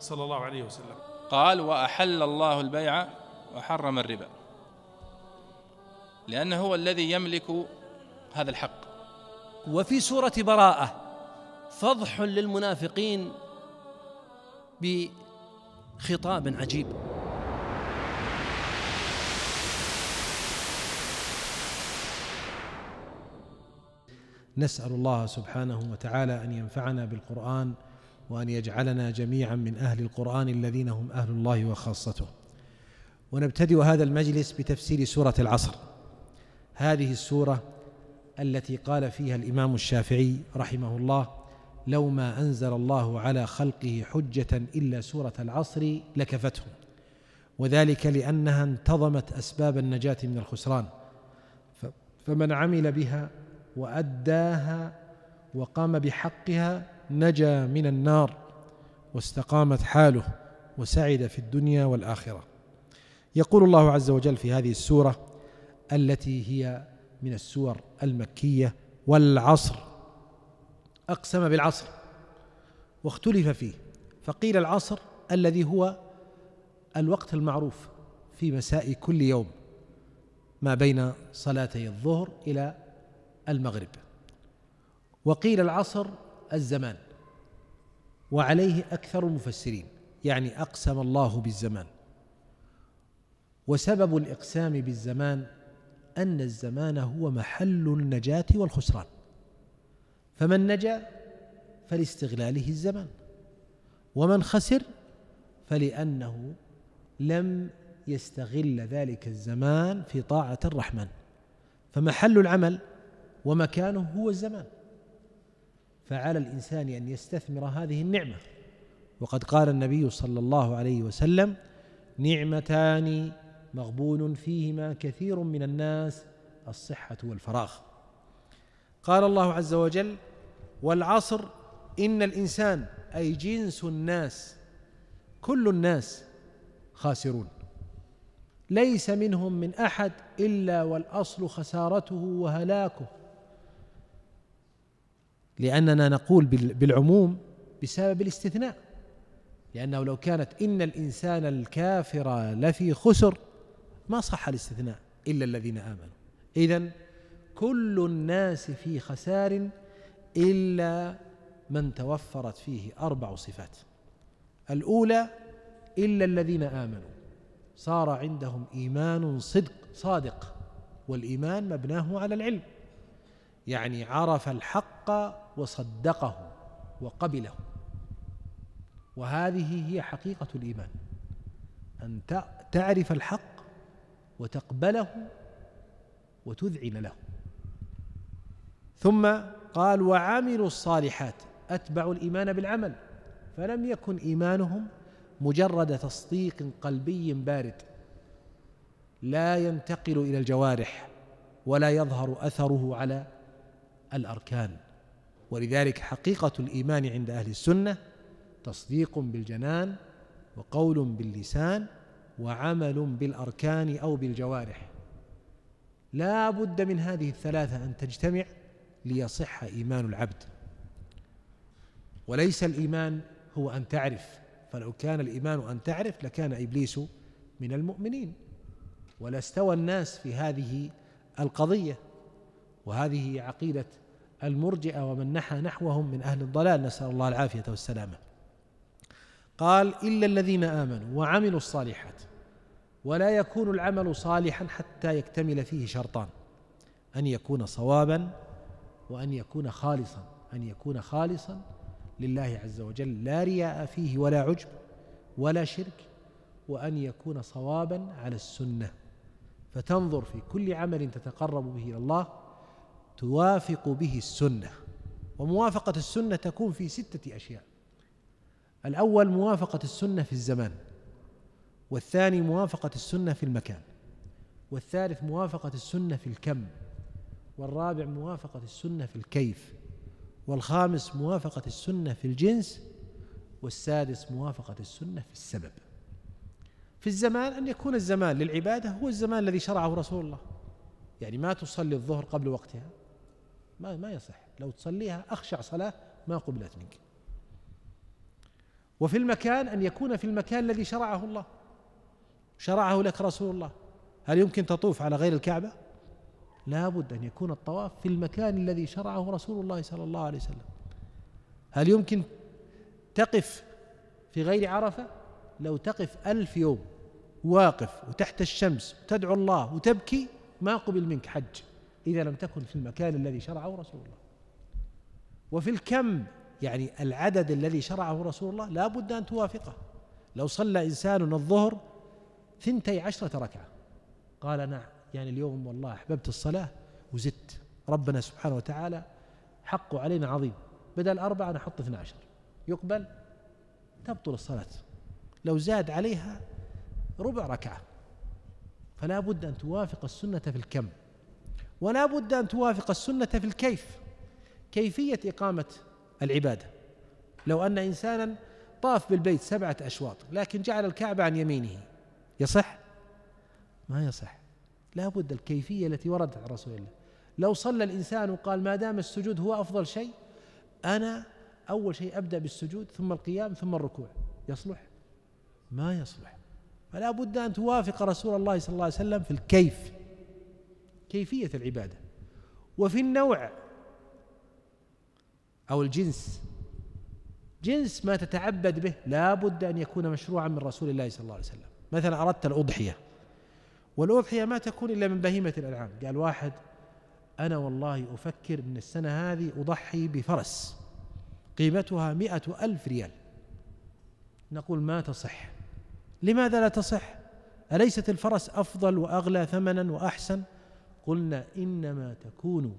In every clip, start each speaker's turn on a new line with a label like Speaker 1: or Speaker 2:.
Speaker 1: صلى الله عليه وسلم قال وأحل الله البيع وحرم الربا لأنه هو الذي يملك هذا الحق وفي سورة براءة فضح للمنافقين بخطاب عجيب نسأل الله سبحانه وتعالى أن ينفعنا بالقرآن وأن يجعلنا جميعا من أهل القرآن الذين هم أهل الله وخاصته ونبتدئ هذا المجلس بتفسير سورة العصر هذه السورة التي قال فيها الإمام الشافعي رحمه الله لو ما أنزل الله على خلقه حجة إلا سورة العصر لكفتهم وذلك لأنها انتظمت أسباب النجاة من الخسران فمن عمل بها وأداها وقام بحقها نجا من النار واستقامت حاله وسعد في الدنيا والاخره يقول الله عز وجل في هذه السوره التي هي من السور المكيه والعصر اقسم بالعصر واختلف فيه فقيل العصر الذي هو الوقت المعروف في مساء كل يوم ما بين صلاتي الظهر الى المغرب وقيل العصر الزمان وعليه أكثر المفسرين يعني أقسم الله بالزمان وسبب الإقسام بالزمان أن الزمان هو محل النجاة والخسران فمن نجا فلاستغلاله الزمان ومن خسر فلأنه لم يستغل ذلك الزمان في طاعة الرحمن فمحل العمل ومكانه هو الزمان فعلى الإنسان أن يستثمر هذه النعمة وقد قال النبي صلى الله عليه وسلم نعمتان مغبون فيهما كثير من الناس الصحة والفراغ قال الله عز وجل والعصر إن الإنسان أي جنس الناس كل الناس خاسرون ليس منهم من أحد إلا والأصل خسارته وهلاكه لأننا نقول بالعموم بسبب الاستثناء لأنه لو كانت إن الإنسان الكافر لفي خسر ما صح الاستثناء إلا الذين آمنوا إذا كل الناس في خسار إلا من توفرت فيه أربع صفات الأولى إلا الذين آمنوا صار عندهم إيمان صدق صادق والإيمان مبناه على العلم يعني عرف الحق وصدقه وقبله وهذه هي حقيقة الإيمان أن تعرف الحق وتقبله وتذعن له ثم قال وعملوا الصالحات أتبعوا الإيمان بالعمل فلم يكن إيمانهم مجرد تصديق قلبي بارد لا ينتقل إلى الجوارح ولا يظهر أثره على الأركان ولذلك حقيقة الإيمان عند أهل السنة تصديق بالجنان وقول باللسان وعمل بالأركان أو بالجوارح لا بد من هذه الثلاثة أن تجتمع ليصح إيمان العبد وليس الإيمان هو أن تعرف فلو كان الإيمان أن تعرف لكان إبليس من المؤمنين ولاستوى الناس في هذه القضية وهذه عقيدة المرجئة ومن نحى نحوهم من أهل الضلال نسأل الله العافية والسلامة قال إلا الذين آمنوا وعملوا الصالحات ولا يكون العمل صالحا حتى يكتمل فيه شرطان أن يكون صوابا وأن يكون خالصا أن يكون خالصا لله عز وجل لا رياء فيه ولا عجب ولا شرك وأن يكون صوابا على السنة فتنظر في كل عمل تتقرب به إلى الله توافق به السنه وموافقه السنه تكون في سته اشياء الاول موافقه السنه في الزمان والثاني موافقه السنه في المكان والثالث موافقه السنه في الكم والرابع موافقه السنه في الكيف والخامس موافقه السنه في الجنس والسادس موافقه السنه في السبب في الزمان أن يكون الزمان للعبادة هو الزمان الذي شرعه رسول الله يعني ما تصلي الظهر قبل وقتها ما ما يصح لو تصليها أخشع صلاة ما قبلت منك وفي المكان أن يكون في المكان الذي شرعه الله شرعه لك رسول الله هل يمكن تطوف على غير الكعبة لا بد أن يكون الطواف في المكان الذي شرعه رسول الله صلى الله عليه وسلم هل يمكن تقف في غير عرفة لو تقف ألف يوم واقف وتحت الشمس تدعو الله وتبكي ما قبل منك حج إذا لم تكن في المكان الذي شرعه رسول الله وفي الكم يعني العدد الذي شرعه رسول الله لا بد أن توافقه لو صلى إنسان الظهر ثنتي عشرة ركعة قال أنا يعني اليوم والله أحببت الصلاة وزدت ربنا سبحانه وتعالى حقه علينا عظيم بدل أربعة أنا أحط 12 يقبل تبطل الصلاة لو زاد عليها ربع ركعة فلا بد أن توافق السنة في الكم ولا بد أن توافق السنة في الكيف كيفية إقامة العبادة لو أن إنسانا طاف بالبيت سبعة أشواط لكن جعل الكعبة عن يمينه يصح؟ ما يصح لا بد الكيفية التي وردت عن رسول الله لو صلى الإنسان وقال ما دام السجود هو أفضل شيء أنا أول شيء أبدأ بالسجود ثم القيام ثم الركوع يصلح؟ ما يصلح فلا بد أن توافق رسول الله صلى الله عليه وسلم في الكيف كيفية العبادة وفي النوع أو الجنس جنس ما تتعبد به لا بد أن يكون مشروعا من رسول الله صلى الله عليه وسلم مثلا أردت الأضحية والأضحية ما تكون إلا من بهيمة الأنعام قال واحد أنا والله أفكر أن السنة هذه أضحي بفرس قيمتها مئة ألف ريال نقول ما تصح لماذا لا تصح أليست الفرس أفضل وأغلى ثمنا وأحسن قلنا إنما تكون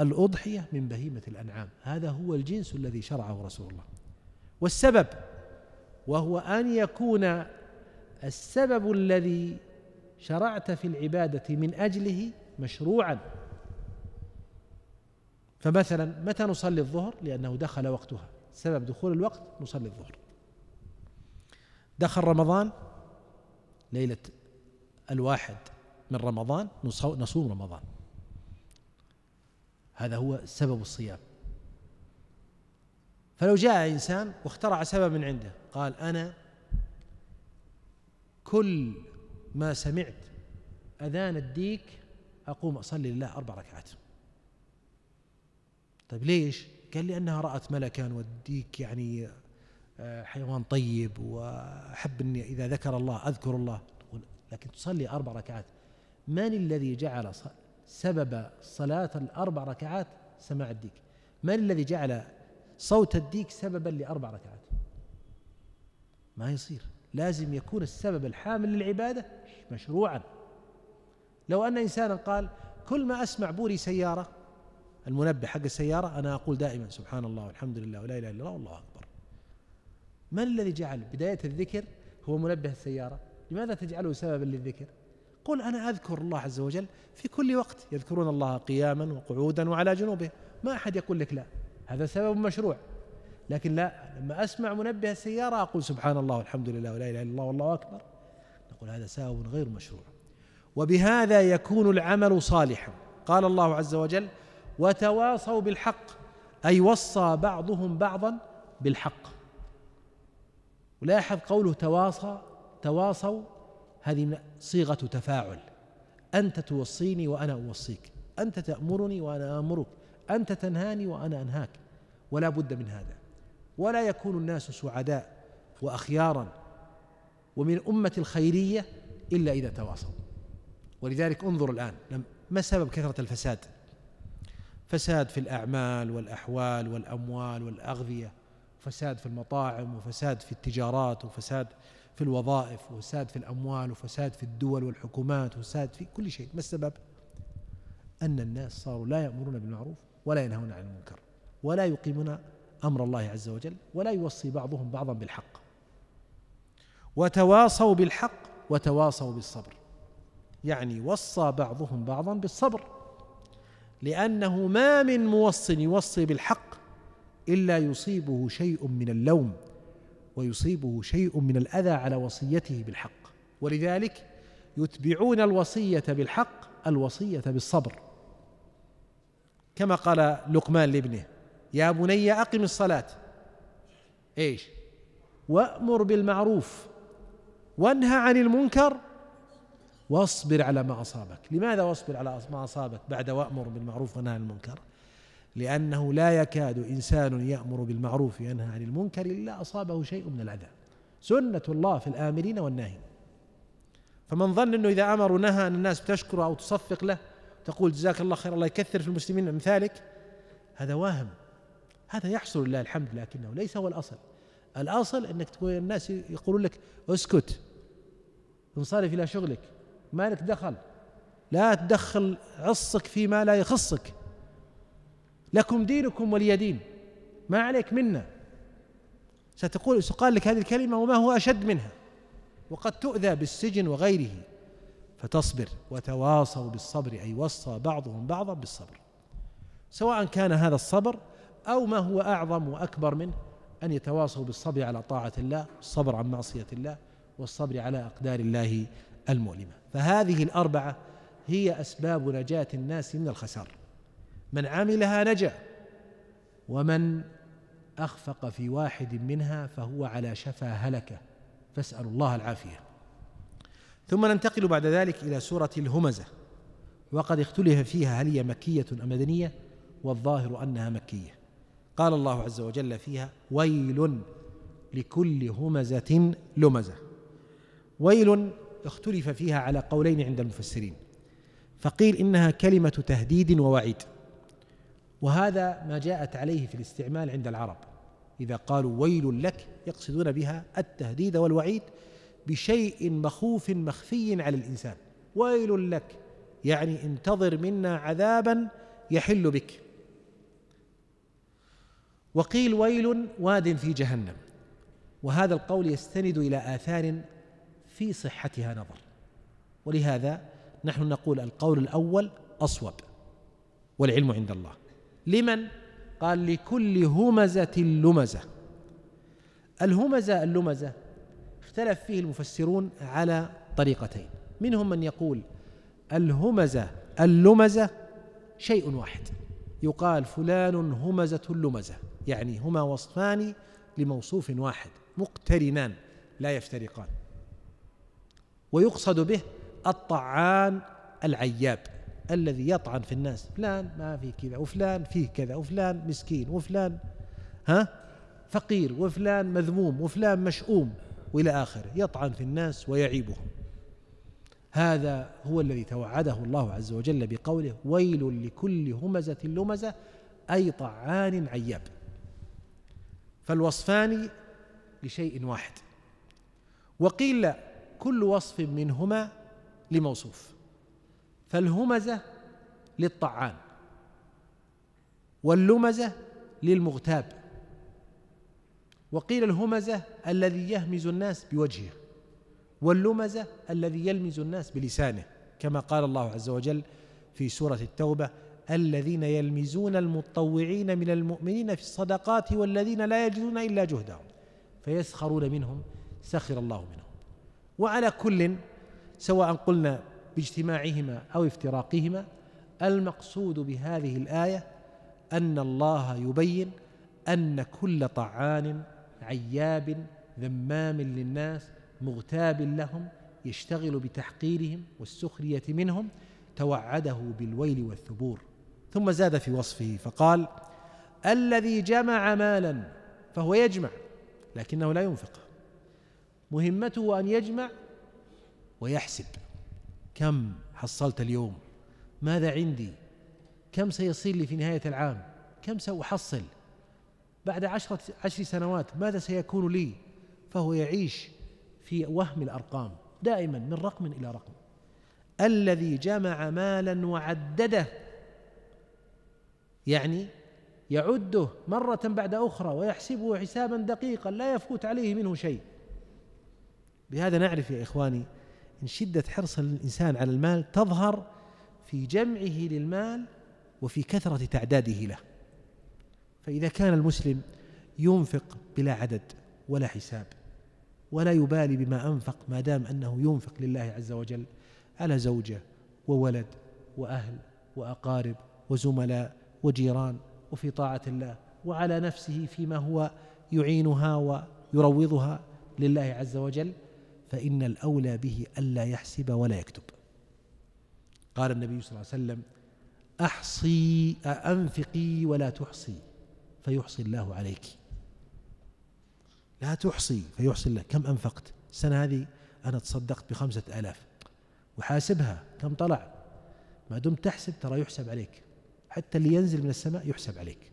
Speaker 1: الأضحية من بهيمة الأنعام هذا هو الجنس الذي شرعه رسول الله والسبب وهو أن يكون السبب الذي شرعت في العبادة من أجله مشروعا فمثلا متى نصلي الظهر لأنه دخل وقتها سبب دخول الوقت نصلي الظهر دخل رمضان ليلة الواحد من رمضان نصوم رمضان هذا هو سبب الصيام فلو جاء إنسان واخترع سبب من عنده قال أنا كل ما سمعت أذان الديك أقوم أصلي لله أربع ركعات طيب ليش؟ قال لي أنها رأت ملكا والديك يعني آه، حيوان طيب وأحب أني إذا ذكر الله أذكر الله لكن تصلي أربع ركعات من الذي جعل سبب صلاة الأربع ركعات سماع الديك من الذي جعل صوت الديك سببا لأربع ركعات ما يصير لازم يكون السبب الحامل للعبادة مشروعا لو أن إنسانا قال كل ما أسمع بوري سيارة المنبه حق السيارة أنا أقول دائما سبحان الله والحمد لله ولا إله إلا الله والله أكبر من الذي جعل بداية الذكر هو منبه السيارة لماذا تجعله سببا للذكر يقول أنا أذكر الله عز وجل في كل وقت يذكرون الله قياما وقعودا وعلى جنوبهم ما أحد يقول لك لا هذا سبب مشروع لكن لا لما أسمع منبه السيارة أقول سبحان الله والحمد لله ولا إله إلا الله والله أكبر نقول هذا سبب غير مشروع وبهذا يكون العمل صالحا قال الله عز وجل وتواصوا بالحق أي وصى بعضهم بعضا بالحق ولاحظ قوله تواصى تواصوا هذه صيغة تفاعل أنت توصيني وأنا أوصيك أنت تأمرني وأنا آمرك أنت تنهاني وأنا أنهاك ولا بد من هذا ولا يكون الناس سعداء وأخيارا ومن أمة الخيرية إلا إذا تواصل ولذلك انظر الآن ما سبب كثرة الفساد فساد في الأعمال والأحوال والأموال والأغذية فساد في المطاعم وفساد في التجارات وفساد في الوظائف وفساد في الأموال وفساد في الدول والحكومات وفساد في كل شيء ما السبب؟ أن الناس صاروا لا يأمرون بالمعروف ولا ينهون عن المنكر ولا يقيمون أمر الله عز وجل ولا يوصي بعضهم بعضا بالحق وتواصوا بالحق وتواصوا بالصبر يعني وصى بعضهم بعضا بالصبر لأنه ما من موص يوصي بالحق إلا يصيبه شيء من اللوم ويصيبه شيء من الأذى على وصيته بالحق ولذلك يتبعون الوصية بالحق الوصية بالصبر كما قال لقمان لابنه يا بني أقم الصلاة ايش وأمر بالمعروف وانهى عن المنكر واصبر على ما أصابك لماذا واصبر على ما أصابك بعد وأمر بالمعروف وانهى عن المنكر لأنه لا يكاد إنسان يأمر بالمعروف وينهى عن المنكر إلا أصابه شيء من العذاب سنة الله في الآمرين والناهين فمن ظن أنه إذا أمر ونهى أن الناس تشكر أو تصفق له تقول جزاك الله خير الله يكثر في المسلمين أمثالك هذا واهم هذا يحصل لله الحمد لكنه ليس هو الأصل الأصل أنك تكون الناس يقولون لك اسكت انصرف إلى شغلك مالك دخل لا تدخل عصك فيما لا يخصك لكم دينكم ولي دين ما عليك منا ستقول سقال لك هذه الكلمة وما هو أشد منها وقد تؤذى بالسجن وغيره فتصبر وتواصوا بالصبر أي وصى بعضهم بعضا بالصبر سواء كان هذا الصبر أو ما هو أعظم وأكبر منه أن يتواصوا بالصبر على طاعة الله الصبر عن معصية الله والصبر على أقدار الله المؤلمة فهذه الأربعة هي أسباب نجاة الناس من الخسار من عملها نجا ومن اخفق في واحد منها فهو على شفا هلكه فاسال الله العافيه ثم ننتقل بعد ذلك الى سوره الهمزه وقد اختلف فيها هل هي مكيه ام مدنيه والظاهر انها مكيه قال الله عز وجل فيها ويل لكل همزه لمزه ويل اختلف فيها على قولين عند المفسرين فقيل انها كلمه تهديد ووعيد وهذا ما جاءت عليه في الاستعمال عند العرب إذا قالوا ويل لك يقصدون بها التهديد والوعيد بشيء مخوف مخفي على الإنسان ويل لك يعني انتظر منا عذابا يحل بك وقيل ويل واد في جهنم وهذا القول يستند إلى آثار في صحتها نظر ولهذا نحن نقول القول الأول أصوب والعلم عند الله لمن قال لكل همزة لمزة الهمزة اللمزة اختلف فيه المفسرون على طريقتين منهم من يقول الهمزة اللمزة شيء واحد يقال فلان همزة لمزة يعني هما وصفان لموصوف واحد مقترنان لا يفترقان ويقصد به الطعان العياب الذي يطعن في الناس فلان ما في كذا وفلان فيه كذا وفلان مسكين وفلان ها فقير وفلان مذموم وفلان مشؤوم والى اخره يطعن في الناس ويعيبهم هذا هو الذي توعده الله عز وجل بقوله ويل لكل همزه لمزه اي طعان عياب فالوصفان لشيء واحد وقيل كل وصف منهما لموصوف فالهمزة للطعان واللمزة للمغتاب وقيل الهمزة الذي يهمز الناس بوجهه واللمزة الذي يلمز الناس بلسانه كما قال الله عز وجل في سورة التوبة الذين يلمزون المتطوعين من المؤمنين في الصدقات والذين لا يجدون إلا جهدهم فيسخرون منهم سخر الله منهم وعلى كل سواء قلنا باجتماعهما او افتراقهما المقصود بهذه الايه ان الله يبين ان كل طعان عياب ذمام للناس مغتاب لهم يشتغل بتحقيرهم والسخريه منهم توعده بالويل والثبور ثم زاد في وصفه فقال الذي جمع مالا فهو يجمع لكنه لا ينفق مهمته ان يجمع ويحسب كم حصلت اليوم ماذا عندي كم سيصير لي في نهاية العام كم سأحصل بعد عشرة عشر سنوات ماذا سيكون لي فهو يعيش في وهم الأرقام دائما من رقم إلى رقم الذي جمع مالا وعدده يعني يعده مرة بعد أخرى ويحسبه حسابا دقيقا لا يفوت عليه منه شيء بهذا نعرف يا إخواني من شدة حرص الإنسان على المال تظهر في جمعه للمال وفي كثرة تعداده له فإذا كان المسلم ينفق بلا عدد ولا حساب ولا يبالي بما أنفق ما دام أنه ينفق لله عز وجل على زوجة وولد وأهل وأقارب وزملاء وجيران وفي طاعة الله وعلى نفسه فيما هو يعينها ويروضها لله عز وجل فإن الأولى به ألا يحسب ولا يكتب قال النبي صلى الله عليه وسلم أحصي أنفقي ولا تحصي فيحصي الله عليك لا تحصي فيحصي الله كم أنفقت السنة هذه أنا تصدقت بخمسة آلاف وحاسبها كم طلع ما دمت تحسب ترى يحسب عليك حتى اللي ينزل من السماء يحسب عليك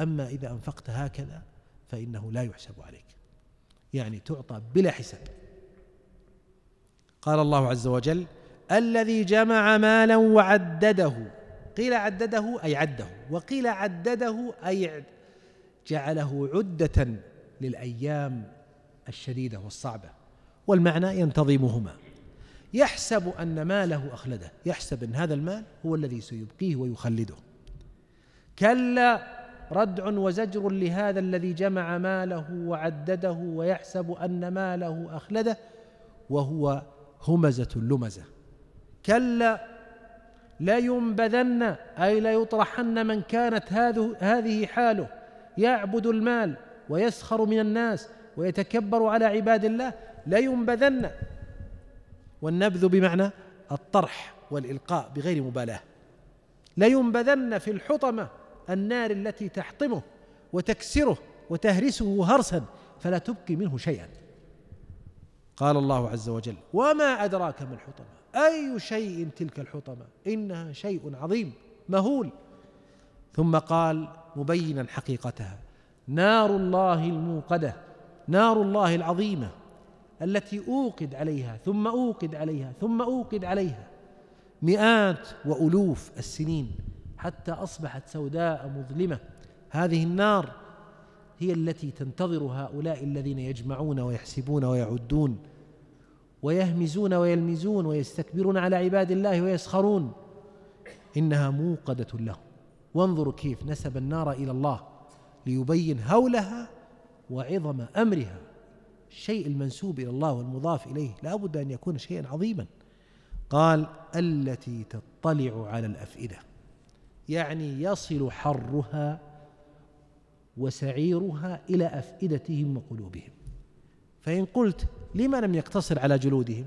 Speaker 1: أما إذا أنفقت هكذا فإنه لا يحسب عليك يعني تعطى بلا حساب قال الله عز وجل الذي جمع مالا وعدده قيل عدده أي عده وقيل عدده أي جعله عدة للأيام الشديدة والصعبة والمعنى ينتظمهما يحسب أن ماله أخلده يحسب أن هذا المال هو الذي سيبقيه ويخلده كلا ردع وزجر لهذا الذي جمع ماله وعدده ويحسب أن ماله أخلده وهو همزة لمزة كلا لينبذن أي ليطرحن من كانت هذه حاله يعبد المال ويسخر من الناس ويتكبر على عباد الله لينبذن والنبذ بمعنى الطرح والإلقاء بغير مبالاة لينبذن في الحطمة النار التي تحطمه وتكسره وتهرسه هرسا فلا تبقي منه شيئا قال الله عز وجل وما أدراك ما الحطمة أي شيء تلك الحطمة إنها شيء عظيم مهول ثم قال مبينا حقيقتها نار الله الموقدة نار الله العظيمة التي أوقد عليها ثم أوقد عليها ثم أوقد عليها مئات وألوف السنين حتى أصبحت سوداء مظلمة هذه النار هي التي تنتظر هؤلاء الذين يجمعون ويحسبون ويعدون ويهمزون ويلمزون ويستكبرون على عباد الله ويسخرون انها موقده لهم وانظروا كيف نسب النار الى الله ليبين هولها وعظم امرها الشيء المنسوب الى الله والمضاف اليه لا بد ان يكون شيئا عظيما قال التي تطلع على الافئده يعني يصل حرها وسعيرها الى افئدتهم وقلوبهم فان قلت لما لم يقتصر على جلودهم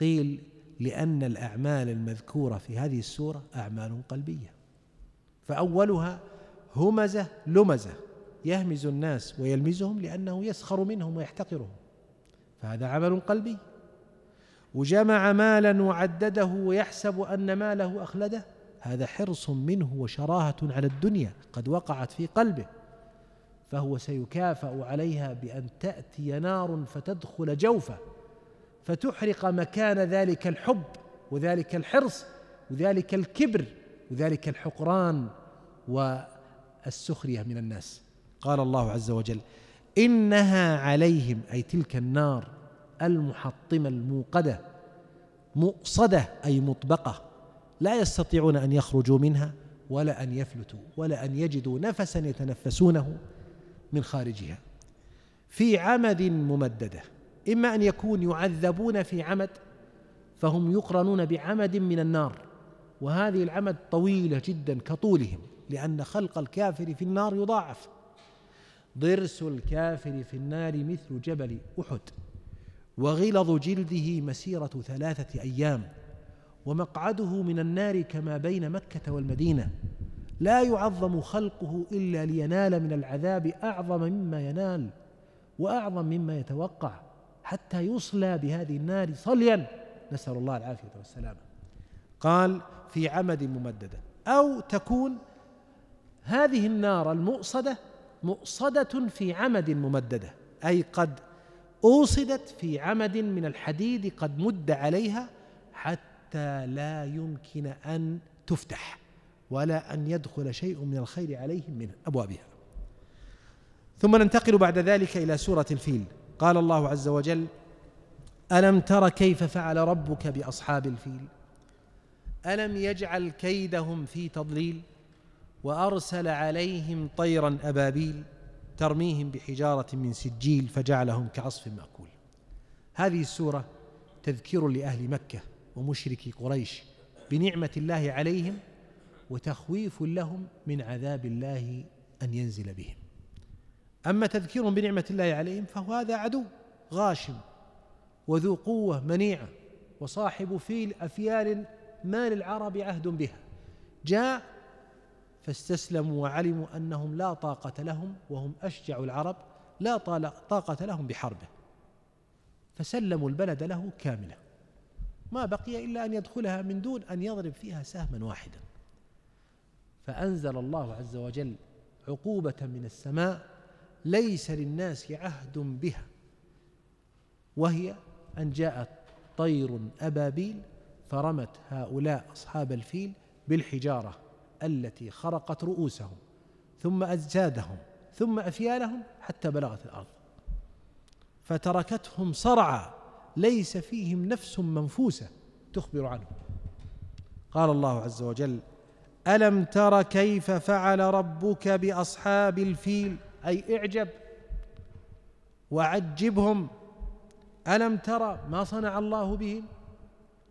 Speaker 1: قيل لأن الأعمال المذكورة في هذه السورة أعمال قلبية فأولها همزة لمزة يهمز الناس ويلمزهم لأنه يسخر منهم ويحتقرهم فهذا عمل قلبي وجمع مالا وعدده ويحسب أن ماله أخلده هذا حرص منه وشراهة على الدنيا قد وقعت في قلبه فهو سيكافأ عليها بأن تأتي نار فتدخل جوفه فتحرق مكان ذلك الحب وذلك الحرص وذلك الكبر وذلك الحقران والسخريه من الناس قال الله عز وجل انها عليهم اي تلك النار المحطمه الموقده مؤصده اي مطبقه لا يستطيعون ان يخرجوا منها ولا ان يفلتوا ولا ان يجدوا نفسا يتنفسونه من خارجها في عمد ممدده اما ان يكون يعذبون في عمد فهم يقرنون بعمد من النار وهذه العمد طويله جدا كطولهم لان خلق الكافر في النار يضاعف ضرس الكافر في النار مثل جبل احد وغلظ جلده مسيره ثلاثه ايام ومقعده من النار كما بين مكه والمدينه لا يعظم خلقه الا لينال من العذاب اعظم مما ينال واعظم مما يتوقع حتى يصلى بهذه النار صليا نسال الله العافيه والسلامه قال في عمد ممدده او تكون هذه النار المؤصده مؤصده في عمد ممدده اي قد اوصدت في عمد من الحديد قد مد عليها حتى لا يمكن ان تفتح ولا أن يدخل شيء من الخير عليهم من أبوابها ثم ننتقل بعد ذلك إلى سورة الفيل قال الله عز وجل ألم تر كيف فعل ربك بأصحاب الفيل ألم يجعل كيدهم في تضليل وأرسل عليهم طيرا أبابيل ترميهم بحجارة من سجيل فجعلهم كعصف مأكول هذه السورة تذكير لأهل مكة ومشركي قريش بنعمة الله عليهم وتخويف لهم من عذاب الله أن ينزل بهم أما تذكير بنعمة الله عليهم فهو هذا عدو غاشم وذو قوة منيعة وصاحب فيل أفيال ما للعرب عهد بها جاء فاستسلموا وعلموا أنهم لا طاقة لهم وهم أشجع العرب لا طاقة لهم بحربه فسلموا البلد له كاملة ما بقي إلا أن يدخلها من دون أن يضرب فيها سهما واحدا فأنزل الله عز وجل عقوبة من السماء ليس للناس عهد بها وهي أن جاءت طير أبابيل فرمت هؤلاء أصحاب الفيل بالحجارة التي خرقت رؤوسهم ثم أجسادهم ثم أفيالهم حتى بلغت الأرض فتركتهم صرعى ليس فيهم نفس منفوسة تخبر عنه قال الله عز وجل الم تر كيف فعل ربك باصحاب الفيل اي اعجب وعجبهم الم ترى ما صنع الله بهم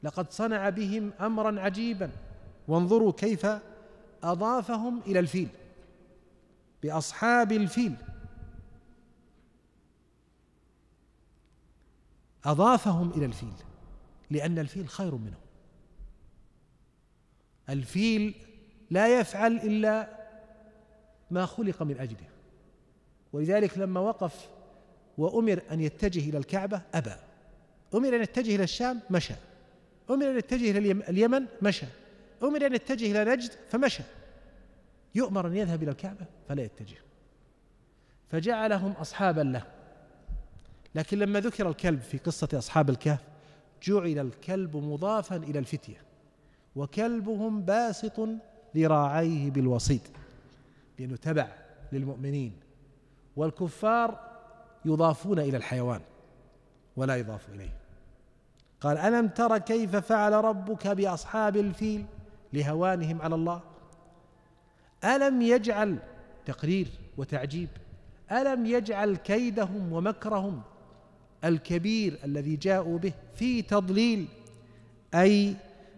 Speaker 1: لقد صنع بهم امرا عجيبا وانظروا كيف اضافهم الى الفيل باصحاب الفيل اضافهم الى الفيل لان الفيل خير منهم الفيل لا يفعل الا ما خلق من اجله ولذلك لما وقف وامر ان يتجه الى الكعبه ابى امر ان يتجه الى الشام مشى امر ان يتجه الى اليمن مشى امر ان يتجه الى نجد فمشى يؤمر ان يذهب الى الكعبه فلا يتجه فجعلهم اصحابا له لكن لما ذكر الكلب في قصه اصحاب الكهف جعل الكلب مضافا الى الفتيه وكلبهم باسط ذراعيه بالوسيط لأنه تبع للمؤمنين والكفار يضافون إلى الحيوان ولا يضاف إليه قال ألم تر كيف فعل ربك بأصحاب الفيل لهوانهم على الله ألم يجعل تقرير وتعجيب ألم يجعل كيدهم ومكرهم الكبير الذي جاءوا به في تضليل أي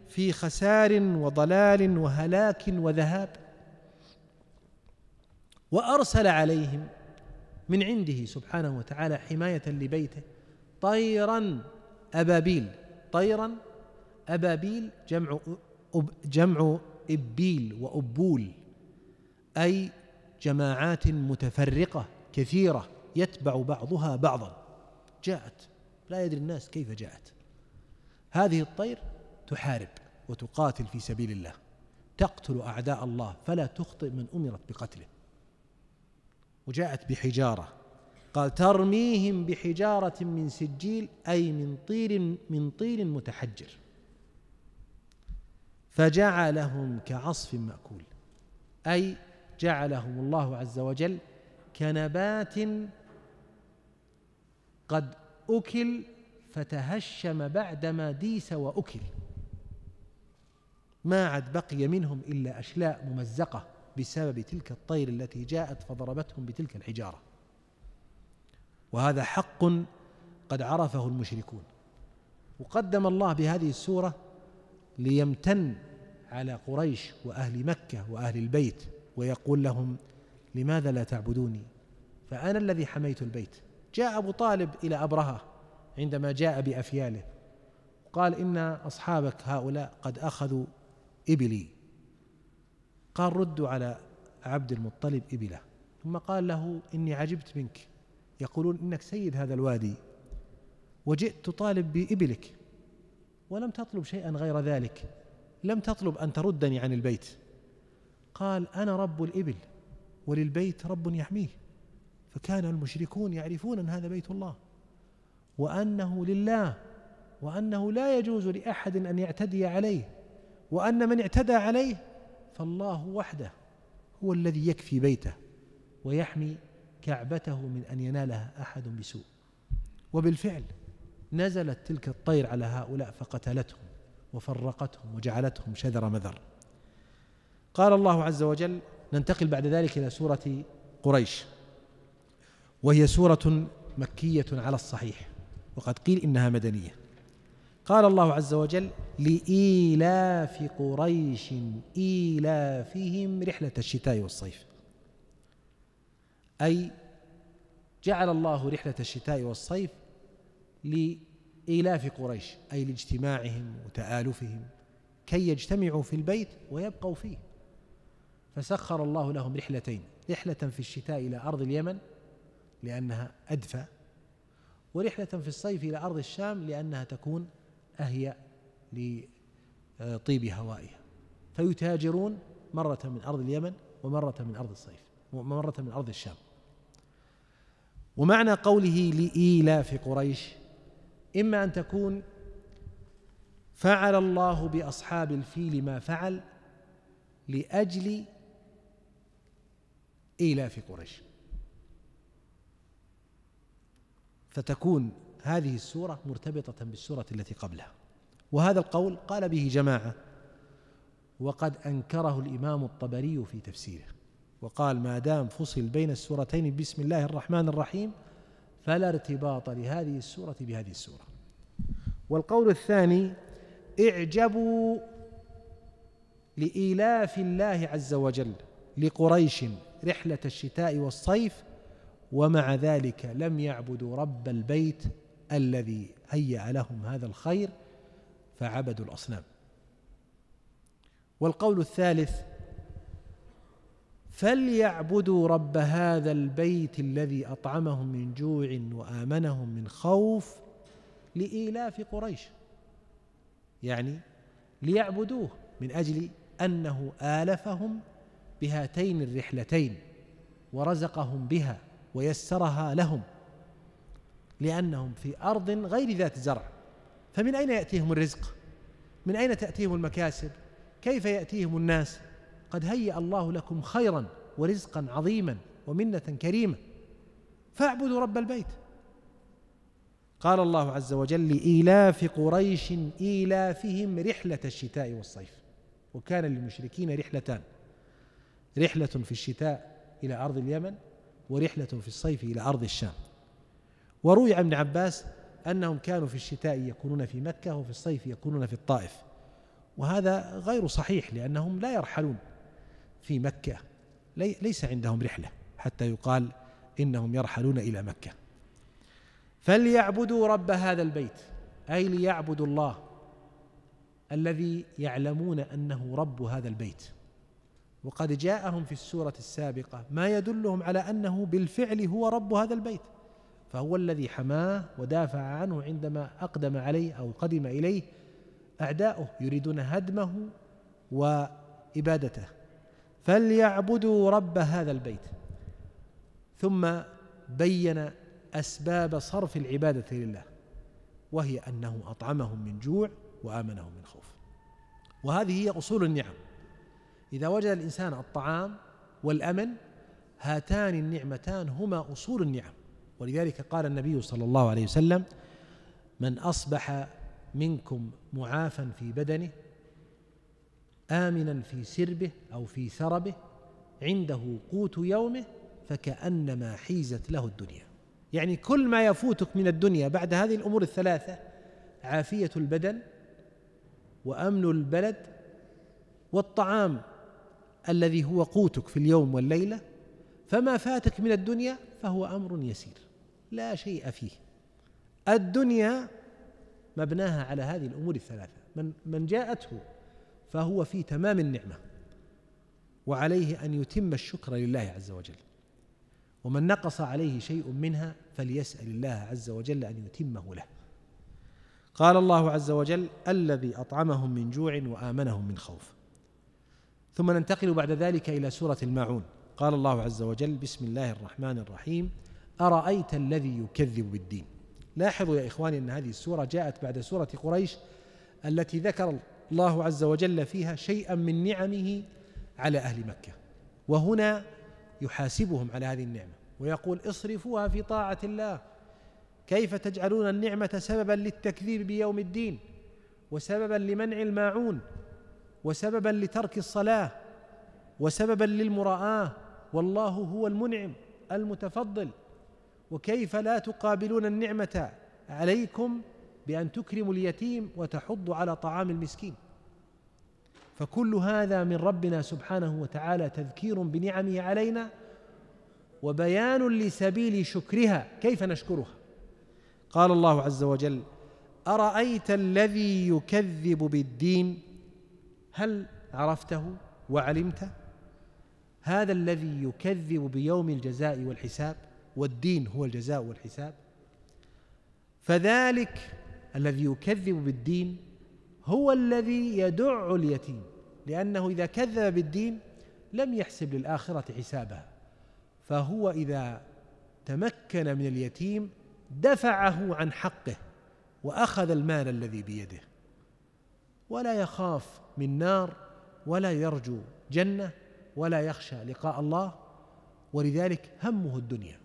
Speaker 1: في خسار وضلال وهلاك وذهاب وارسل عليهم من عنده سبحانه وتعالى حمايه لبيته طيرا ابابيل طيرا ابابيل جمع جمع ابيل وابول اي جماعات متفرقه كثيره يتبع بعضها بعضا جاءت لا يدري الناس كيف جاءت هذه الطير تحارب وتقاتل في سبيل الله تقتل أعداء الله فلا تخطئ من أمرت بقتله وجاءت بحجارة قال ترميهم بحجارة من سجيل أي من طير من طير متحجر فجعلهم كعصف مأكول أي جعلهم الله عز وجل كنبات قد أكل فتهشم بعدما ديس وأكل ما عد بقي منهم إلا أشلاء ممزقة بسبب تلك الطير التي جاءت فضربتهم بتلك الحجارة وهذا حق قد عرفه المشركون وقدم الله بهذه السورة ليمتن على قريش وأهل مكة وأهل البيت ويقول لهم لماذا لا تعبدوني فأنا الذي حميت البيت جاء أبو طالب إلى أبرهة عندما جاء بأفياله قال إن أصحابك هؤلاء قد أخذوا إبلي قال ردوا على عبد المطلب إبله ثم قال له إني عجبت منك يقولون إنك سيد هذا الوادي وجئت تطالب بإبلك ولم تطلب شيئا غير ذلك لم تطلب أن تردني عن البيت قال أنا رب الإبل وللبيت رب يحميه فكان المشركون يعرفون أن هذا بيت الله وأنه لله وأنه لا يجوز لأحد أن يعتدي عليه وأن من اعتدى عليه فالله وحده هو الذي يكفي بيته ويحمي كعبته من أن ينالها أحد بسوء وبالفعل نزلت تلك الطير على هؤلاء فقتلتهم وفرقتهم وجعلتهم شذر مذر قال الله عز وجل ننتقل بعد ذلك إلى سورة قريش وهي سورة مكية على الصحيح وقد قيل إنها مدنية قال الله عز وجل لإيلاف قريش إيلافهم رحلة الشتاء والصيف أي جعل الله رحلة الشتاء والصيف لإيلاف قريش أي لاجتماعهم وتآلفهم كي يجتمعوا في البيت ويبقوا فيه فسخر الله لهم رحلتين رحلة في الشتاء إلى أرض اليمن لأنها أدفى ورحلة في الصيف إلى أرض الشام لأنها تكون أهيأ لطيب هوائها فيتاجرون مرة من أرض اليمن ومرة من أرض الصيف ومرة من أرض الشام ومعنى قوله لإيلاف قريش إما أن تكون فعل الله بأصحاب الفيل ما فعل لأجل إيلاف قريش فتكون هذه السورة مرتبطة بالسورة التي قبلها وهذا القول قال به جماعة وقد أنكره الإمام الطبري في تفسيره وقال ما دام فصل بين السورتين بسم الله الرحمن الرحيم فلا ارتباط لهذه السورة بهذه السورة والقول الثاني اعجبوا لإيلاف الله عز وجل لقريش رحلة الشتاء والصيف ومع ذلك لم يعبدوا رب البيت الذي هيأ لهم هذا الخير فعبدوا الاصنام والقول الثالث فليعبدوا رب هذا البيت الذي اطعمهم من جوع وامنهم من خوف لإيلاف قريش يعني ليعبدوه من أجل أنه آلفهم بهاتين الرحلتين ورزقهم بها ويسرها لهم لأنهم في أرض غير ذات زرع فمن أين يأتيهم الرزق من أين تأتيهم المكاسب كيف يأتيهم الناس قد هيأ الله لكم خيرا ورزقا عظيما ومنة كريمة فاعبدوا رب البيت قال الله عز وجل لإيلاف قريش إيلافهم رحلة الشتاء والصيف وكان للمشركين رحلتان رحلة في الشتاء إلى أرض اليمن ورحلة في الصيف إلى أرض الشام وروي عن ابن عباس أنهم كانوا في الشتاء يكونون في مكة وفي الصيف يكونون في الطائف وهذا غير صحيح لأنهم لا يرحلون في مكة ليس عندهم رحلة حتى يقال إنهم يرحلون إلى مكة فليعبدوا رب هذا البيت أي ليعبدوا الله الذي يعلمون أنه رب هذا البيت وقد جاءهم في السورة السابقة ما يدلهم على أنه بالفعل هو رب هذا البيت فهو الذي حماه ودافع عنه عندما أقدم عليه أو قدم إليه أعداؤه يريدون هدمه وإبادته فليعبدوا رب هذا البيت ثم بين أسباب صرف العبادة لله وهي أنه أطعمهم من جوع وآمنهم من خوف وهذه هي أصول النعم إذا وجد الإنسان الطعام والأمن هاتان النعمتان هما أصول النعم ولذلك قال النبي صلى الله عليه وسلم من أصبح منكم معافا في بدنه آمنا في سربه أو في ثربه عنده قوت يومه فكأنما حيزت له الدنيا يعني كل ما يفوتك من الدنيا بعد هذه الأمور الثلاثة عافية البدن وأمن البلد والطعام الذي هو قوتك في اليوم والليلة فما فاتك من الدنيا فهو أمر يسير لا شيء فيه الدنيا مبناها على هذه الامور الثلاثه من من جاءته فهو في تمام النعمه وعليه ان يتم الشكر لله عز وجل ومن نقص عليه شيء منها فليسال الله عز وجل ان يتمه له قال الله عز وجل الذي اطعمهم من جوع وامنهم من خوف ثم ننتقل بعد ذلك الى سوره الماعون قال الله عز وجل بسم الله الرحمن الرحيم أرأيت الذي يكذب بالدين لاحظوا يا إخواني أن هذه السورة جاءت بعد سورة قريش التي ذكر الله عز وجل فيها شيئا من نعمه على أهل مكة وهنا يحاسبهم على هذه النعمة ويقول اصرفوها في طاعة الله كيف تجعلون النعمة سببا للتكذيب بيوم الدين وسببا لمنع الماعون وسببا لترك الصلاة وسببا للمراءاة والله هو المنعم المتفضل وكيف لا تقابلون النعمة عليكم بأن تكرموا اليتيم وتحضوا على طعام المسكين فكل هذا من ربنا سبحانه وتعالى تذكير بنعمه علينا وبيان لسبيل شكرها كيف نشكرها قال الله عز وجل ارايت الذي يكذب بالدين هل عرفته وعلمته هذا الذي يكذب بيوم الجزاء والحساب والدين هو الجزاء والحساب فذلك الذي يكذب بالدين هو الذي يدع اليتيم لأنه إذا كذب بالدين لم يحسب للآخرة حسابها فهو إذا تمكن من اليتيم دفعه عن حقه وأخذ المال الذي بيده ولا يخاف من نار ولا يرجو جنة ولا يخشى لقاء الله ولذلك همه الدنيا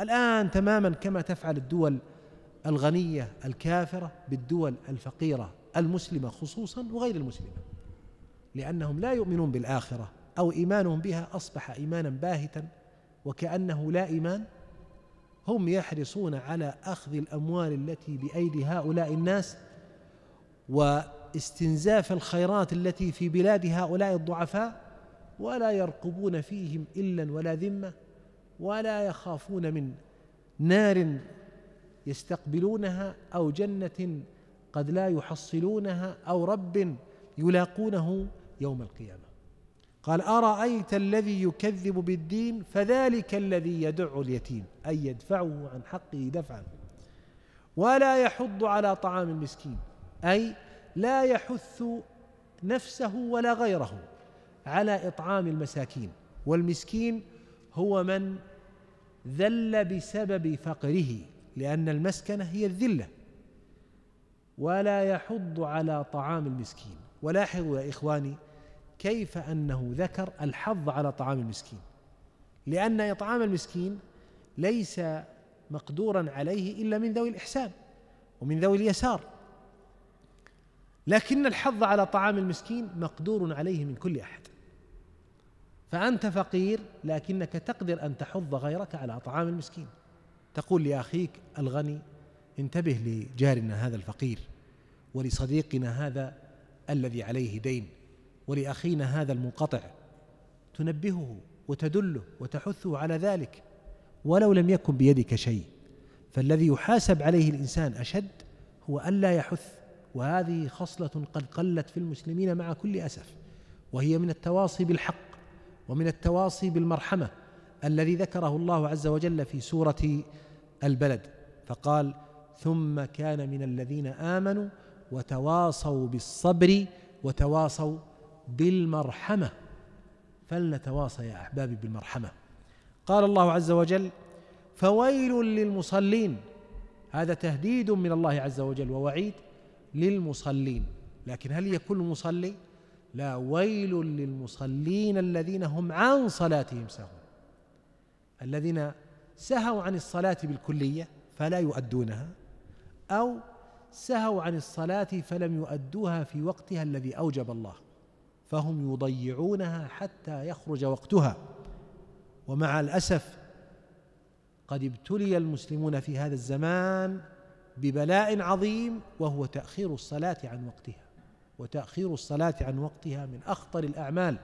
Speaker 1: الآن تماما كما تفعل الدول الغنية الكافرة بالدول الفقيرة المسلمة خصوصا وغير المسلمة لأنهم لا يؤمنون بالآخرة أو إيمانهم بها أصبح إيمانا باهتا وكأنه لا إيمان هم يحرصون على أخذ الأموال التي بأيدي هؤلاء الناس واستنزاف الخيرات التي في بلاد هؤلاء الضعفاء ولا يرقبون فيهم إلا ولا ذمة ولا يخافون من نار يستقبلونها او جنه قد لا يحصلونها او رب يلاقونه يوم القيامه قال ارايت الذي يكذب بالدين فذلك الذي يدع اليتيم اي يدفعه عن حقه دفعا ولا يحض على طعام المسكين اي لا يحث نفسه ولا غيره على اطعام المساكين والمسكين هو من ذل بسبب فقره لأن المسكنة هي الذلة ولا يحض على طعام المسكين ولاحظوا يا إخواني كيف أنه ذكر الحظ على طعام المسكين لأن إطعام المسكين ليس مقدورا عليه إلا من ذوي الإحسان ومن ذوي اليسار لكن الحظ على طعام المسكين مقدور عليه من كل أحد فأنت فقير لكنك تقدر أن تحض غيرك على طعام المسكين تقول لأخيك الغني انتبه لجارنا هذا الفقير ولصديقنا هذا الذي عليه دين ولأخينا هذا المنقطع تنبهه وتدله وتحثه على ذلك ولو لم يكن بيدك شيء فالذي يحاسب عليه الإنسان أشد هو ألا يحث وهذه خصلة قد قلت في المسلمين مع كل أسف وهي من التواصي بالحق ومن التواصي بالمرحمة الذي ذكره الله عز وجل في سورة البلد فقال ثم كان من الذين آمنوا وتواصوا بالصبر وتواصوا بالمرحمة فلنتواصى يا أحبابي بالمرحمة قال الله عز وجل فويل للمصلين هذا تهديد من الله عز وجل ووعيد للمصلين لكن هل هي كل مصلي لا ويل للمصلين الذين هم عن صلاتهم سهون الذين سهوا عن الصلاة بالكلية فلا يؤدونها أو سهوا عن الصلاة فلم يؤدوها في وقتها الذي أوجب الله فهم يضيعونها حتى يخرج وقتها ومع الأسف قد ابتلي المسلمون في هذا الزمان ببلاء عظيم وهو تأخير الصلاة عن وقتها وتأخير الصلاة عن وقتها من أخطر الأعمال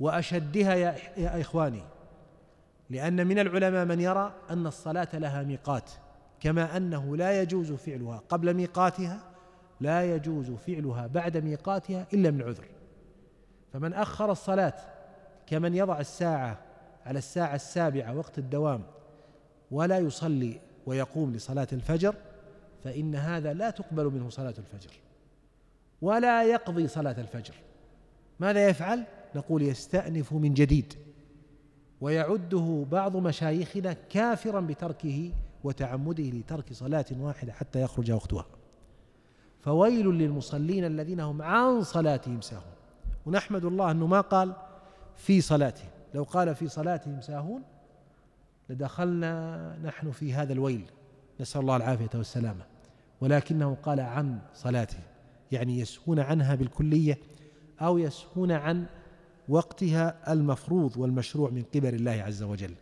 Speaker 1: وأشدها يا إخواني لأن من العلماء من يرى أن الصلاة لها ميقات كما أنه لا يجوز فعلها قبل ميقاتها لا يجوز فعلها بعد ميقاتها إلا من عذر فمن أخر الصلاة كمن يضع الساعة على الساعة السابعة وقت الدوام ولا يصلي ويقوم لصلاة الفجر فإن هذا لا تقبل منه صلاة الفجر ولا يقضي صلاة الفجر ماذا يفعل؟ نقول يستأنف من جديد ويعده بعض مشايخنا كافرا بتركه وتعمده لترك صلاة واحدة حتى يخرج وقتها فويل للمصلين الذين هم عن صلاتهم ساهون ونحمد الله أنه ما قال في صلاتهم لو قال في صلاتهم ساهون لدخلنا نحن في هذا الويل نسأل الله العافية والسلامة ولكنه قال عن صلاتهم يعني يسهون عنها بالكلية أو يسهون عن وقتها المفروض والمشروع من قبل الله عز وجل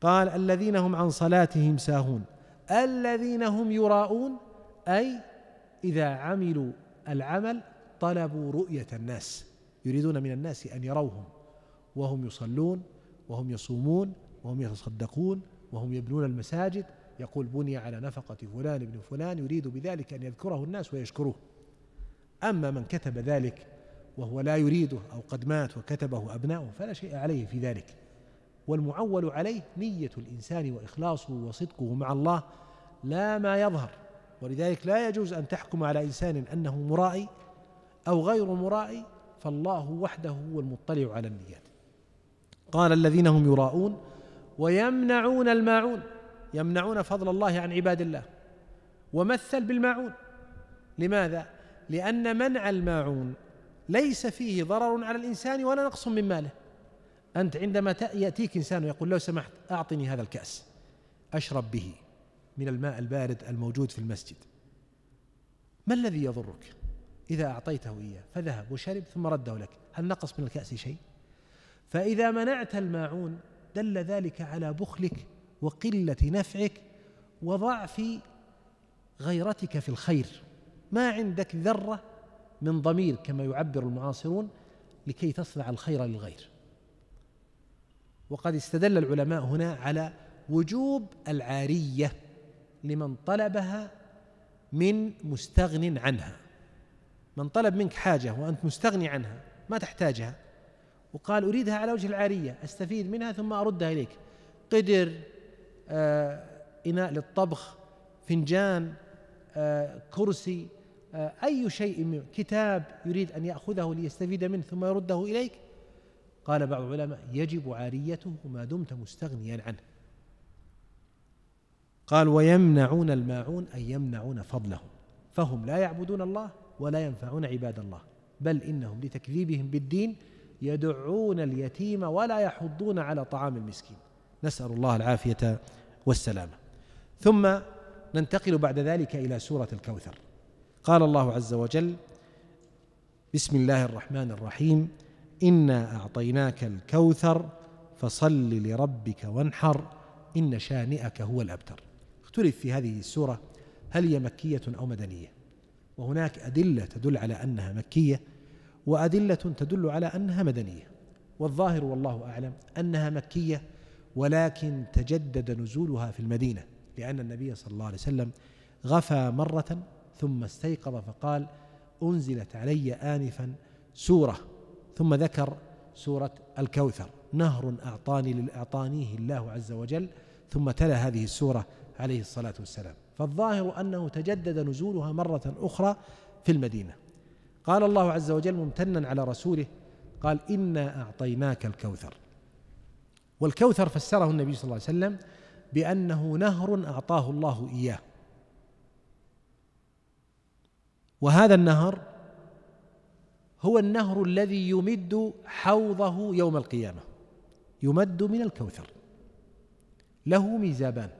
Speaker 1: قال الذين هم عن صلاتهم ساهون الذين هم يراءون أي إذا عملوا العمل طلبوا رؤية الناس يريدون من الناس أن يروهم وهم يصلون وهم يصومون وهم يتصدقون وهم يبنون المساجد يقول بني على نفقة فلان ابن فلان يريد بذلك أن يذكره الناس ويشكروه أما من كتب ذلك وهو لا يريده أو قد مات وكتبه أبناؤه فلا شيء عليه في ذلك والمعول عليه نية الإنسان وإخلاصه وصدقه مع الله لا ما يظهر ولذلك لا يجوز أن تحكم على إنسان أنه مرائي أو غير مرائي فالله وحده هو المطلع على النيات قال الذين هم يراءون ويمنعون الماعون يمنعون فضل الله عن عباد الله ومثل بالماعون لماذا لأن منع الماعون ليس فيه ضرر على الإنسان ولا نقص من ماله أنت عندما يأتيك إنسان ويقول لو سمحت أعطني هذا الكأس أشرب به من الماء البارد الموجود في المسجد ما الذي يضرك إذا أعطيته إياه فذهب وشرب ثم رده لك هل نقص من الكأس شيء فإذا منعت الماعون دل ذلك على بخلك وقلة نفعك وضعف غيرتك في الخير ما عندك ذرة من ضمير كما يعبر المعاصرون لكي تصنع الخير للغير وقد استدل العلماء هنا على وجوب العارية لمن طلبها من مستغن عنها من طلب منك حاجة وأنت مستغني عنها ما تحتاجها وقال أريدها على وجه العارية أستفيد منها ثم أردها إليك قدر آه إناء للطبخ فنجان آه كرسي آه، أي شيء كتاب يريد أن يأخذه ليستفيد منه ثم يرده إليك قال بعض العلماء يجب عاريته ما دمت مستغنيا عنه قال ويمنعون الماعون أي يمنعون فضله فهم لا يعبدون الله ولا ينفعون عباد الله بل إنهم لتكذيبهم بالدين يدعون اليتيم ولا يحضون على طعام المسكين نسأل الله العافية والسلامة ثم ننتقل بعد ذلك إلى سورة الكوثر قال الله عز وجل بسم الله الرحمن الرحيم انا اعطيناك الكوثر فصل لربك وانحر ان شانئك هو الابتر اختلف في هذه السوره هل هي مكيه او مدنيه وهناك ادله تدل على انها مكيه وادله تدل على انها مدنيه والظاهر والله اعلم انها مكيه ولكن تجدد نزولها في المدينه لان النبي صلى الله عليه وسلم غفى مره ثم استيقظ فقال أنزلت علي آنفا سورة ثم ذكر سورة الكوثر نهر أعطاني أعطانيه الله عز وجل ثم تلا هذه السورة عليه الصلاة والسلام فالظاهر أنه تجدد نزولها مرة أخرى في المدينة قال الله عز وجل ممتنا على رسوله قال إنا أعطيناك الكوثر والكوثر فسره النبي صلى الله عليه وسلم بأنه نهر أعطاه الله إياه وهذا النهر هو النهر الذي يمد حوضه يوم القيامه يمد من الكوثر له ميزابان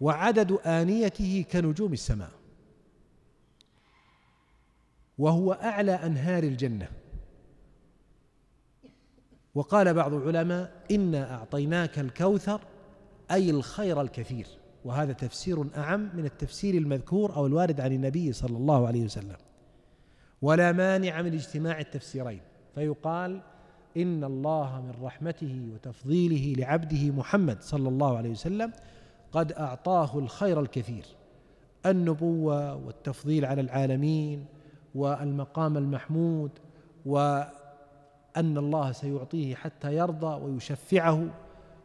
Speaker 1: وعدد انيته كنجوم السماء وهو اعلى انهار الجنه وقال بعض العلماء انا اعطيناك الكوثر اي الخير الكثير وهذا تفسير أعم من التفسير المذكور أو الوارد عن النبي صلى الله عليه وسلم ولا مانع من اجتماع التفسيرين فيقال إن الله من رحمته وتفضيله لعبده محمد صلى الله عليه وسلم قد أعطاه الخير الكثير النبوة والتفضيل على العالمين والمقام المحمود وأن الله سيعطيه حتى يرضى ويشفعه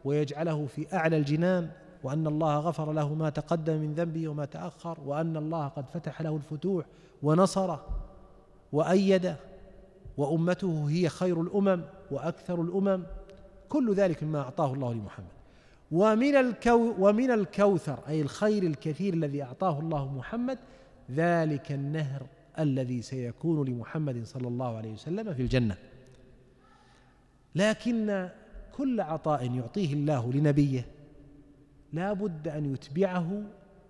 Speaker 1: ويجعله في أعلى الجنان وأن الله غفر له ما تقدم من ذنبه وما تأخر وأن الله قد فتح له الفتوح ونصره وأيده وأمته هي خير الأمم وأكثر الأمم كل ذلك مما أعطاه الله لمحمد ومن الكو ومن الكوثر أي الخير الكثير الذي أعطاه الله محمد ذلك النهر الذي سيكون لمحمد صلى الله عليه وسلم في الجنة لكن كل عطاء يعطيه الله لنبيه لا بد أن يتبعه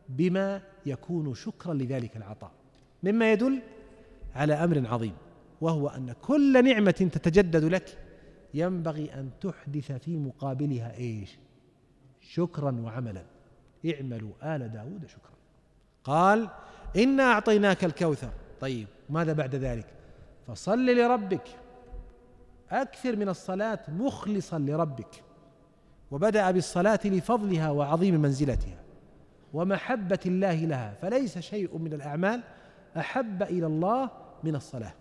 Speaker 1: بما يكون شكرا لذلك العطاء مما يدل على أمر عظيم وهو أن كل نعمة تتجدد لك ينبغي أن تحدث في مقابلها إيش شكرا وعملا اعملوا آل داود شكرا قال إنا أعطيناك الكوثر طيب ماذا بعد ذلك فصل لربك أكثر من الصلاة مخلصا لربك وبدا بالصلاه لفضلها وعظيم منزلتها ومحبه الله لها فليس شيء من الاعمال احب الى الله من الصلاه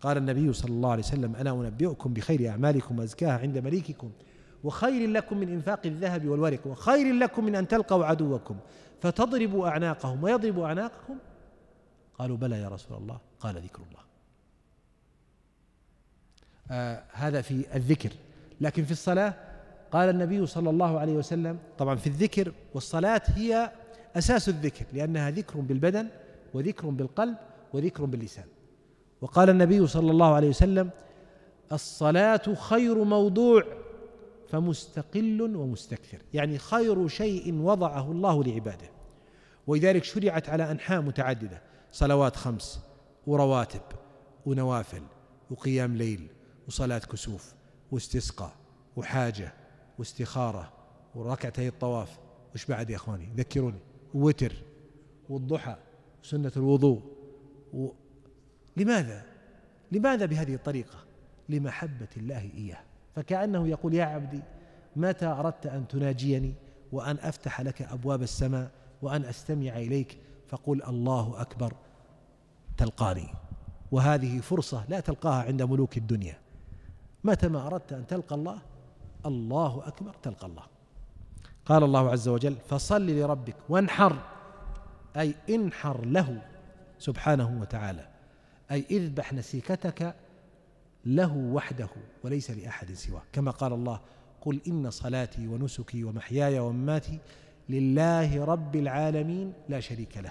Speaker 1: قال النبي صلى الله عليه وسلم انا انبئكم بخير اعمالكم وازكاها عند مليككم وخير لكم من انفاق الذهب والورق وخير لكم من ان تلقوا عدوكم فتضربوا اعناقهم ويضربوا اعناقكم قالوا بلى يا رسول الله قال ذكر الله آه هذا في الذكر لكن في الصلاه قال النبي صلى الله عليه وسلم طبعا في الذكر والصلاة هي أساس الذكر لأنها ذكر بالبدن وذكر بالقلب وذكر باللسان وقال النبي صلى الله عليه وسلم الصلاة خير موضوع فمستقل ومستكثر يعني خير شيء وضعه الله لعباده ولذلك شرعت على أنحاء متعددة صلوات خمس ورواتب ونوافل وقيام ليل وصلاة كسوف واستسقاء وحاجة واستخاره وركعتي الطواف وش بعد يا اخواني ذكروني وتر والضحى سنه الوضوء و... لماذا لماذا بهذه الطريقه لمحبه الله اياه فكانه يقول يا عبدي متى اردت ان تناجيني وان افتح لك ابواب السماء وان استمع اليك فقل الله اكبر تلقاني وهذه فرصه لا تلقاها عند ملوك الدنيا متى ما اردت ان تلقى الله الله أكبر تلقى الله قال الله عز وجل فصل لربك وانحر أي انحر له سبحانه وتعالى أي اذبح نسيكتك له وحده وليس لأحد سواه كما قال الله قل إن صلاتي ونسكي ومحياي ومماتي لله رب العالمين لا شريك له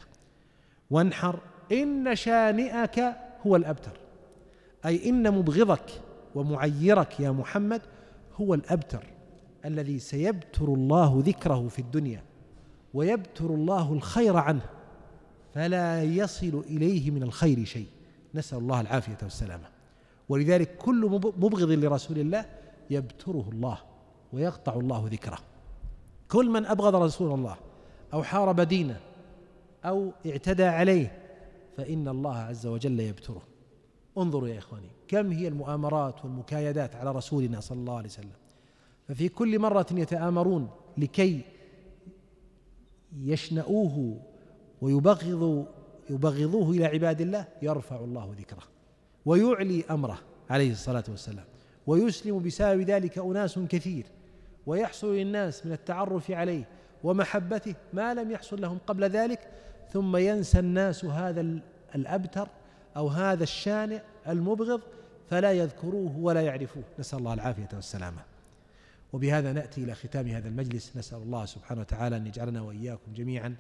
Speaker 1: وانحر إن شانئك هو الأبتر أي إن مبغضك ومعيرك يا محمد هو الأبتر الذي سيبتر الله ذكره في الدنيا ويبتر الله الخير عنه فلا يصل إليه من الخير شيء نسأل الله العافية والسلامة ولذلك كل مبغض لرسول الله يبتره الله ويقطع الله ذكره كل من أبغض رسول الله أو حارب دينه أو اعتدى عليه فإن الله عز وجل يبتره انظروا يا إخواني كم هي المؤامرات والمكايدات على رسولنا صلى الله عليه وسلم ففي كل مرة يتآمرون لكي يشنؤوه ويبغضوا يبغضوه إلى عباد الله يرفع الله ذكره ويعلي أمره عليه الصلاة والسلام ويسلم بسبب ذلك أناس كثير ويحصل للناس من التعرف عليه ومحبته ما لم يحصل لهم قبل ذلك ثم ينسى الناس هذا الأبتر أو هذا الشانئ المبغض فلا يذكروه ولا يعرفوه نسأل الله العافية والسلامة وبهذا نأتي إلى ختام هذا المجلس نسأل الله سبحانه وتعالى أن يجعلنا وإياكم جميعا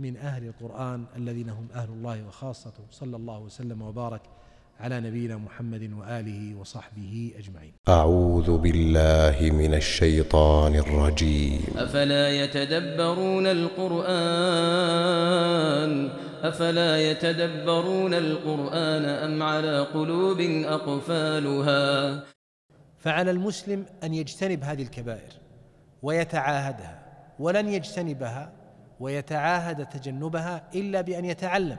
Speaker 1: من أهل القرآن الذين هم أهل الله وخاصته صلى الله وسلم وبارك على نبينا محمد واله وصحبه اجمعين. اعوذ بالله من الشيطان الرجيم. افلا يتدبرون القران افلا يتدبرون القران ام على قلوب اقفالها. فعلى المسلم ان يجتنب هذه الكبائر ويتعاهدها ولن يجتنبها ويتعاهد تجنبها الا بان يتعلم